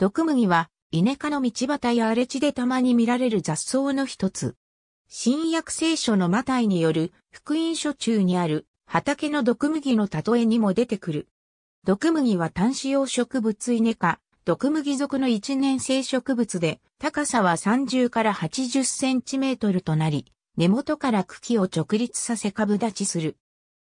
毒麦は、稲科の道端や荒れ地でたまに見られる雑草の一つ。新約聖書のマタイによる福音書中にある畑の毒麦の例えにも出てくる。毒麦は単子葉植物稲科、毒麦属の一年生植物で、高さは30から80センチメートルとなり、根元から茎を直立させ株立ちする。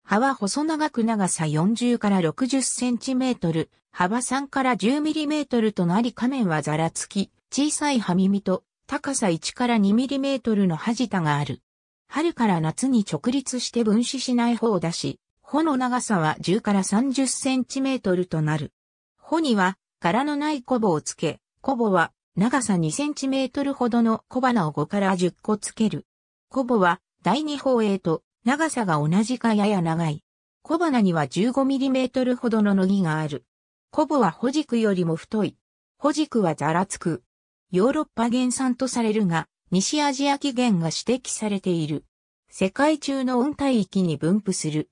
葉は細長く長さ40から60センチメートル、幅3から10ミリメートルとなり仮面はざらつき、小さい葉耳と高さ1から2ミリメートルの葉舌がある。春から夏に直立して分子しない方だし、穂の長さは10から30センチメートルとなる。穂には柄のないコボをつけ、コボは長さ2センチメートルほどの小花を5から10個つける。コボは第二方へと長さが同じかやや長い。小花には 15mm ほどの乃木がある。コボはホジクよりも太い。ホジクはざらつく。ヨーロッパ原産とされるが、西アジア起源が指摘されている。世界中の温帯域に分布する。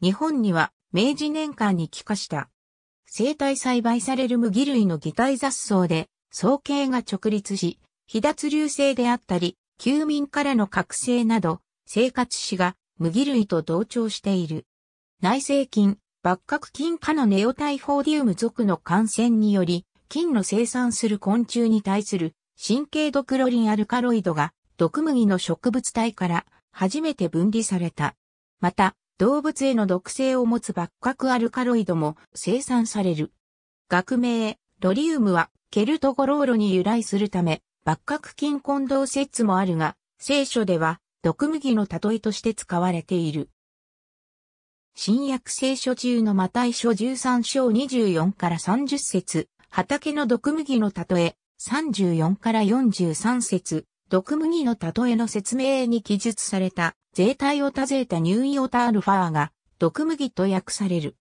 日本には明治年間に帰化した。生態栽培される麦類の擬態雑草で、総形が直立し、非脱流性であったり、休眠からの覚醒など、生活史が麦類と同調している。内生菌、幕核菌科のネオタイフォーディウム属の感染により、菌の生産する昆虫に対する神経毒ロリンアルカロイドが毒麦の植物体から初めて分離された。また、動物への毒性を持つ幕核アルカロイドも生産される。学名、ロリウムはケルトゴローロに由来するため、幕核菌混同説もあるが、聖書では毒麦の例えとして使われている。新約聖書中のマタイ書13章24から30節畑の毒麦の例え、34から43節毒麦の例えの説明に記述された、税体をたぜたニューイオタアルファーが、毒麦と訳される。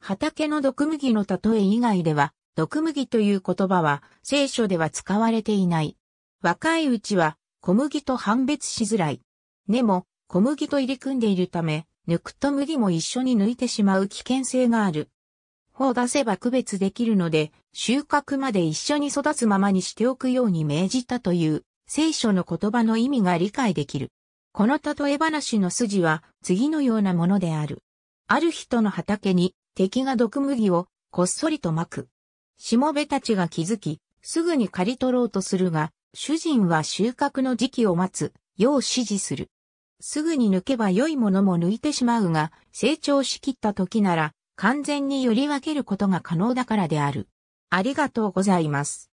畑の毒麦の例え以外では、毒麦という言葉は聖書では使われていない。若いうちは小麦と判別しづらい。根も小麦と入り組んでいるため、抜くと麦も一緒に抜いてしまう危険性がある。穂を出せば区別できるので、収穫まで一緒に育つままにしておくように命じたという聖書の言葉の意味が理解できる。この例え話の筋は次のようなものである。ある人の畑に敵が毒麦をこっそりと撒く。しもべたちが気づき、すぐに刈り取ろうとするが、主人は収穫の時期を待つ要指示する。すぐに抜けば良いものも抜いてしまうが、成長しきった時なら、完全により分けることが可能だからである。ありがとうございます。